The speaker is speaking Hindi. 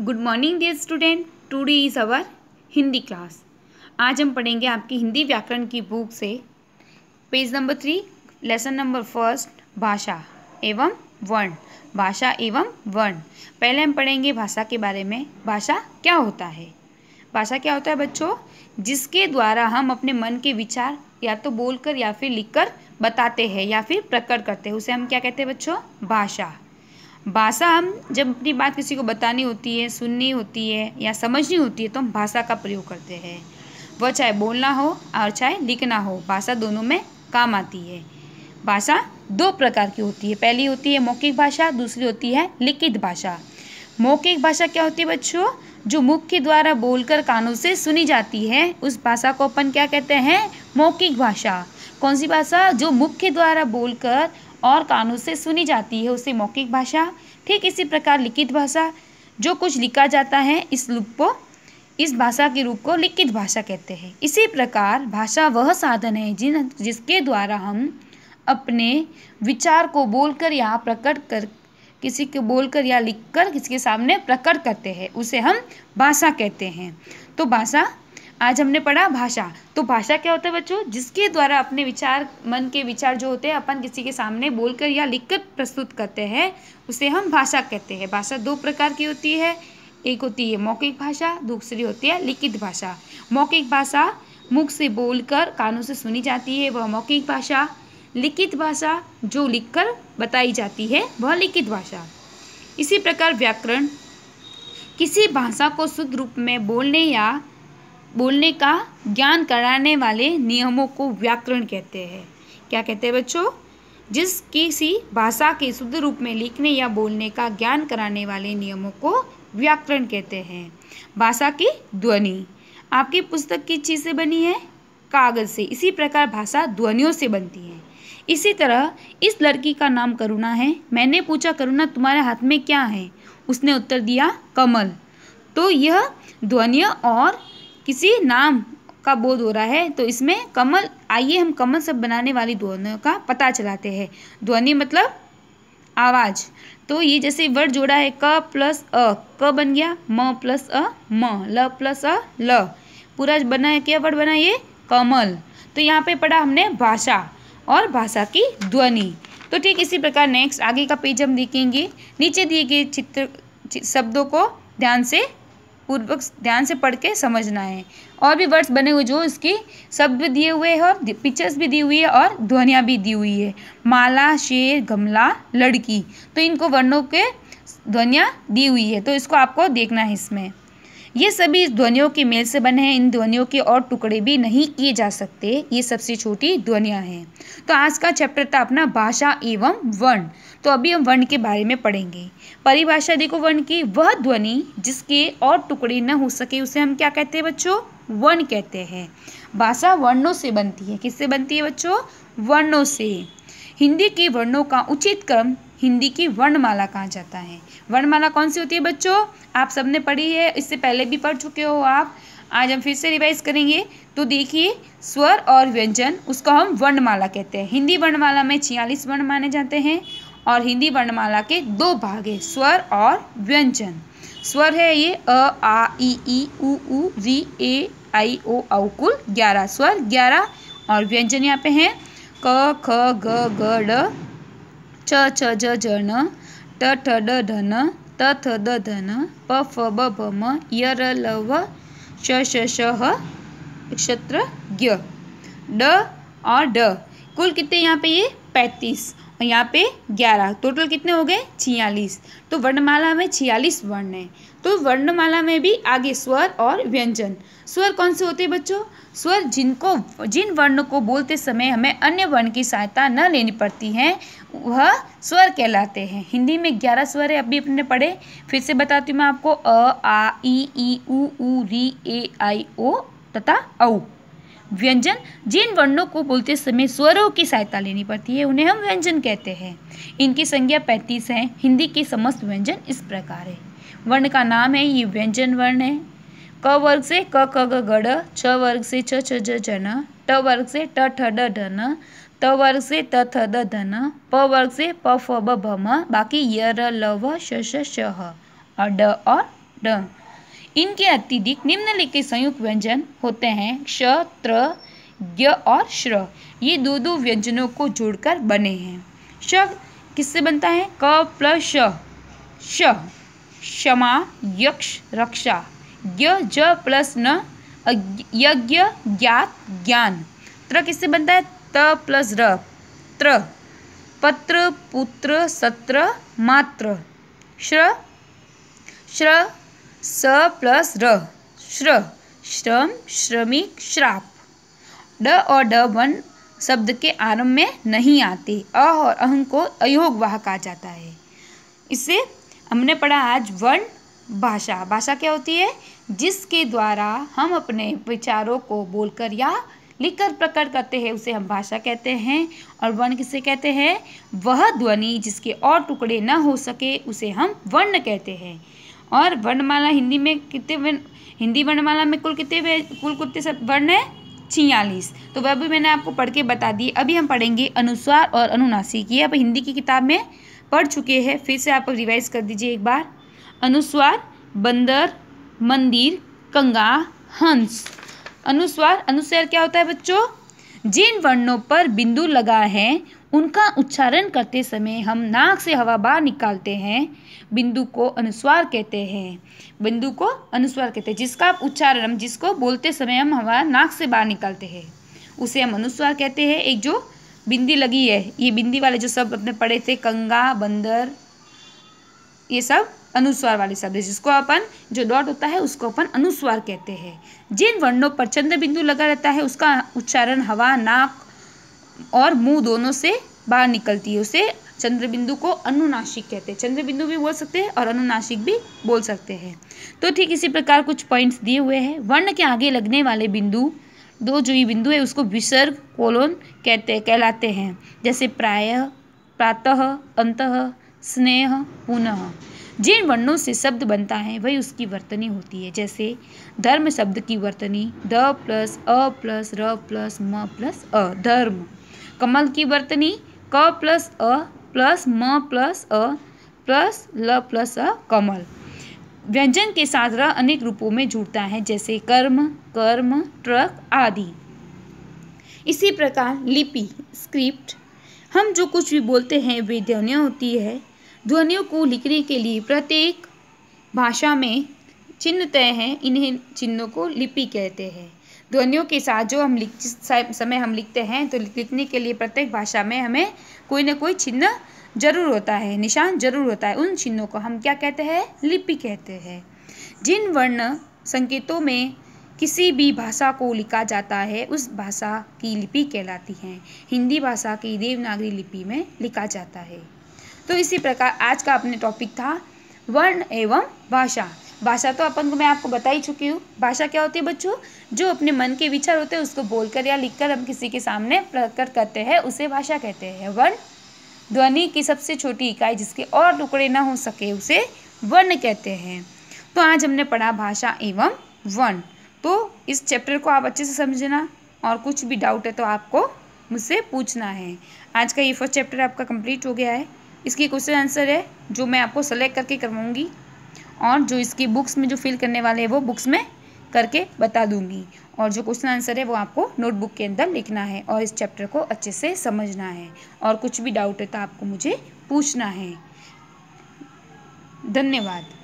good morning dear student today is our Hindi class आज हम पढ़ेंगे आपकी हिंदी व्याकरण की बुक से page number three lesson number first भाषा एवं वर्ण भाषा एवं वर्ण पहले हम पढ़ेंगे भाषा के बारे में भाषा क्या होता है भाषा क्या होता है बच्चों जिसके द्वारा हम अपने मन के विचार या तो बोलकर या फिर लिखकर बताते हैं या फिर प्रकट करते हैं उसे हम क्या कहते हैं बच्चों भाषा भाषा हम जब अपनी बात किसी को बतानी होती है सुननी होती है या समझनी होती है तो हम भाषा का प्रयोग करते हैं वह चाहे बोलना हो और चाहे लिखना हो भाषा दोनों में काम आती है भाषा दो प्रकार की होती है पहली होती है मौखिक भाषा दूसरी होती है लिखित भाषा मौखिक भाषा क्या होती है बच्चों जो मुख के द्वारा बोलकर कानों से सुनी जाती है उस भाषा को अपन क्या कहते हैं मौखिक भाषा कौन सी भाषा जो मुख के द्वारा बोलकर और कानों से सुनी जाती है उसे मौखिक भाषा ठीक इसी प्रकार लिखित भाषा जो कुछ लिखा जाता है इस रूप को इस भाषा के रूप को लिखित भाषा कहते हैं इसी प्रकार भाषा वह साधन है जिन जिसके द्वारा हम अपने विचार को बोलकर या प्रकट कर किसी को बोलकर या लिखकर किसी के सामने प्रकट करते हैं उसे हम भाषा कहते हैं तो भाषा आज हमने पढ़ा भाषा तो भाषा क्या होता है बच्चों जिसके द्वारा अपने विचार मन के विचार जो होते हैं अपन किसी के सामने बोलकर या लिखकर प्रस्तुत करते हैं उसे हम भाषा कहते हैं भाषा दो प्रकार की होती है एक होती है मौखिक भाषा दूसरी होती है लिखित भाषा मौखिक भाषा मुख से बोलकर कानों से सुनी जाती है वह मौखिक भाषा लिखित भाषा जो लिखकर बताई जाती है वह लिखित भाषा इसी प्रकार व्याकरण किसी भाषा को शुद्ध रूप में बोलने या बोलने का ज्ञान कराने वाले नियमों को व्याकरण कहते हैं क्या कहते हैं बच्चों जिस किसी भाषा के शुद्ध रूप में लिखने या बोलने का ज्ञान कराने वाले नियमों को व्याकरण कहते हैं भाषा की ध्वनि आपकी पुस्तक किस चीज़ से बनी है कागज़ से इसी प्रकार भाषा ध्वनियों से बनती है इसी तरह इस लड़की का नाम करुणा है मैंने पूछा करुणा तुम्हारे हाथ में क्या है उसने उत्तर दिया कमल तो यह ध्वनिया और किसी नाम का बोध हो रहा है तो इसमें कमल आइए हम कमल सब बनाने वाली ध्वनियों का पता चलाते हैं ध्वनि मतलब आवाज़ तो ये जैसे वर्ड जोड़ा है क प्लस अ क बन गया म प्लस अ म ल प्लस अ ल पूरा बना है क्या वर्ड बना ये कमल तो यहाँ पे पढ़ा हमने भाषा और भाषा की ध्वनि तो ठीक इसी प्रकार नेक्स्ट आगे का पेज हम देखेंगे नीचे दिए गए चित्र शब्दों को ध्यान से पूर्वक ध्यान से पढ़ के समझना है और भी वर्ड्स बने हुए जो इसकी शब्द दिए हुए हैं और पिक्चर्स भी दी हुई है और ध्वनियाँ भी दी हुई है माला शेर गमला लड़की तो इनको वर्णों के ध्वनियाँ दी हुई है तो इसको आपको देखना है इसमें ये सभी ध्वनियों के मेल से बने हैं इन ध्वनियों के और टुकड़े भी नहीं किए जा सकते ये सबसे छोटी ध्वनियाँ हैं तो आज का चैप्टर था अपना भाषा एवं वर्ण तो अभी हम वर्ण के बारे में पढ़ेंगे परिभाषा देखो वर्ण की वह ध्वनि जिसके और टुकड़े न हो सके उसे हम क्या कहते हैं बच्चों वर्ण कहते हैं भाषा वर्णों से बनती है किससे बनती है बच्चों वर्णों से हिंदी के वर्णों का उचित क्रम हिंदी की वर्णमाला कहा जाता है वर्णमाला कौन सी होती है बच्चों आप सबने पढ़ी है इससे पहले भी पढ़ चुके हो आप आज हम फिर से रिवाइज करेंगे तो देखिए स्वर और व्यंजन उसको हम वर्णमाला कहते हैं हिंदी वर्णमाला में छियालीस वर्ण माने जाते हैं और हिंदी वर्णमाला के दो भाग है स्वर और व्यंजन स्वर है ये अ आ ई ई उ वी ए आई ओ औ कुल ग्यारह स्वर ग्यारह और व्यंजन यहाँ पे हैं क ख ग ग ड च च ज ज न ट ठ ड ढ न त थ द ध न प फ ब भ म य र ल व श श श ह क्षत्र ज्ञ ड और ड कुल कितने यहाँ पे ये पैंतीस और यहाँ पे ग्यारह टोटल कितने हो गए छियालीस तो वर्णमाला में छियालीस वर्ण है तो वर्णमाला में भी आगे स्वर और व्यंजन स्वर कौन से होते हैं बच्चों स्वर जिनको जिन वर्ण को बोलते समय हमें अन्य वर्ण की सहायता न लेनी पड़ती है वह स्वर कहलाते हैं हिंदी में ग्यारह स्वर है अभी अपने पढ़े फिर से बताती हूँ मैं आपको अ आ ई ई उ री ए आई ओ तथा औ व्यंजन जिन वर्णों को बोलते समय स्वरों की सहायता लेनी पड़ती है उन्हें हम व्यंजन कहते हैं इनकी संज्ञा पैंतीस है हिंदी के समस्त व्यंजन इस प्रकार है वर्ण का नाम है ये व्यंजन वर्ण है क वर्ग से क क ग गढ़ छ वर्ग से छ छ जन ट वर्ग से ट ठ ड ढन त वर्ग से त थ द धन प वर्ग से प फ ब भ बाकी य र ल श श श ह और ड और ड इनके अत्यधिक निम्नलिखित संयुक्त व्यंजन होते हैं क्ष त्र ज्ञ और श्र ये दो दो व्यंजनों को जोड़कर बने हैं श किससे बनता है क प्लस श क्षमा यक्ष रक्षा ज्ञ ज प्लस न यज्ञ ज्ञात ज्ञान त्र किससे बनता है त प्लस र त्र पत्र पुत्र सत्र मात्र श्र श्र स प्लस र श्र श्रम श्रमिक श्राप ड और ड वन शब्द के आरंभ में नहीं आते अ और अहं को अयोग वाह कहा जाता है इससे हमने पढ़ा आज वर्ण भाषा भाषा क्या होती है जिसके द्वारा हम अपने विचारों को बोलकर या लिखकर प्रकट करते हैं उसे हम भाषा कहते हैं और वर्ण किसे कहते हैं वह ध्वनि जिसके और टुकड़े न हो सके उसे हम वर्ण कहते हैं और वर्णमाला हिंदी में कितने वर्ण हिंदी वर्णमाला में कुल कितने कुल कितने वर्ण है छियालीस तो वह भी मैंने आपको पढ़ के बता दी अभी हम पढ़ेंगे अनुस्वार और अनुनासिक ये आप हिंदी की किताब में पढ़ चुके हैं फिर से आप रिवाइज कर दीजिए एक बार अनुस्वार बंदर मंदिर कंगा हंस अनुस्वार अनुस्वार क्या होता है बच्चों जिन वर्णों पर बिंदु लगा है उनका उच्चारण करते समय हम नाक से हवा बाहर निकालते हैं बिंदु को अनुस्वार कहते हैं बिंदु को अनुस्वार कहते हैं जिसका उच्चारण हम जिसको बोलते समय हम हमारा नाक से बाहर निकालते हैं उसे हम अनुस्वार कहते हैं एक जो बिंदी लगी है ये बिंदी वाले जो सब अपने पढ़े थे कंगा बंदर ये सब अनुस्वार वाले शब्द है जिसको अपन जो डॉट होता है उसको अपन अनुस्वार कहते हैं जिन वर्णों पर चंद्र बिंदु लगा रहता है उसका उच्चारण हवा नाक और मुंह दोनों से बाहर निकलती है उसे चंद्रबिंदु को अनुनाशिक कहते हैं चंद्रबिंदु भी बोल सकते हैं और अनुनाशिक भी बोल सकते हैं तो ठीक इसी प्रकार कुछ पॉइंट्स दिए हुए हैं वर्ण के आगे लगने वाले बिंदु दो जो ये बिंदु है उसको विसर्ग कोलोन कहते कहलाते हैं जैसे प्राय प्रातः अंत स्नेह पुनः जिन वर्णों से शब्द बनता है वही उसकी वर्तनी होती है जैसे धर्म शब्द की वर्तनी द प्लस अ प्लस र प्लस म प्लस अ धर्म कमल की वर्तनी क प्लस अ प्लस म प्लस अ प्लस ल प्लस अ कमल व्यंजन के साथ र अनेक रूपों में जुड़ता है जैसे कर्म कर्म ट्रक आदि इसी प्रकार लिपि स्क्रिप्ट हम जो कुछ भी बोलते हैं वे ध्वनियाँ होती है ध्वनियों को लिखने के लिए प्रत्येक भाषा में चिन्ह तय हैं इन्हें चिन्हों को लिपि कहते हैं ध्वनियों के साथ जो हम लिख जिस समय हम लिखते हैं तो लिखने के लिए प्रत्येक भाषा में हमें कोई ना कोई चिन्ह जरूर होता है निशान जरूर होता है उन चिन्हों को हम क्या कहते हैं लिपि कहते हैं जिन वर्ण संकेतों में किसी भी भाषा को लिखा जाता है उस भाषा की लिपि कहलाती है हिंदी भाषा की देवनागरी लिपि में लिखा जाता है तो इसी प्रकार आज का अपने टॉपिक था वर्ण एवं भाषा भाषा तो अपन को मैं आपको बता ही चुकी हूँ भाषा क्या होती है बच्चों जो अपने मन के विचार होते हैं उसको बोलकर या लिखकर हम किसी के सामने प्रकट करते हैं उसे भाषा कहते हैं वर्ण ध्वनि की सबसे छोटी इकाई जिसके और टुकड़े ना हो सके उसे वर्ण कहते हैं तो आज हमने पढ़ा भाषा एवं वर्ण तो इस चैप्टर को आप अच्छे से समझना और कुछ भी डाउट है तो आपको मुझसे पूछना है आज का ये फर्स्ट चैप्टर आपका कंप्लीट हो गया है इसकी क्वेश्चन आंसर है जो मैं आपको सेलेक्ट करके करवाऊंगी और जो इसकी बुक्स में जो फिल करने वाले हैं वो बुक्स में करके बता दूंगी और जो क्वेश्चन आंसर है वो आपको नोटबुक के अंदर लिखना है और इस चैप्टर को अच्छे से समझना है और कुछ भी डाउट है तो आपको मुझे पूछना है धन्यवाद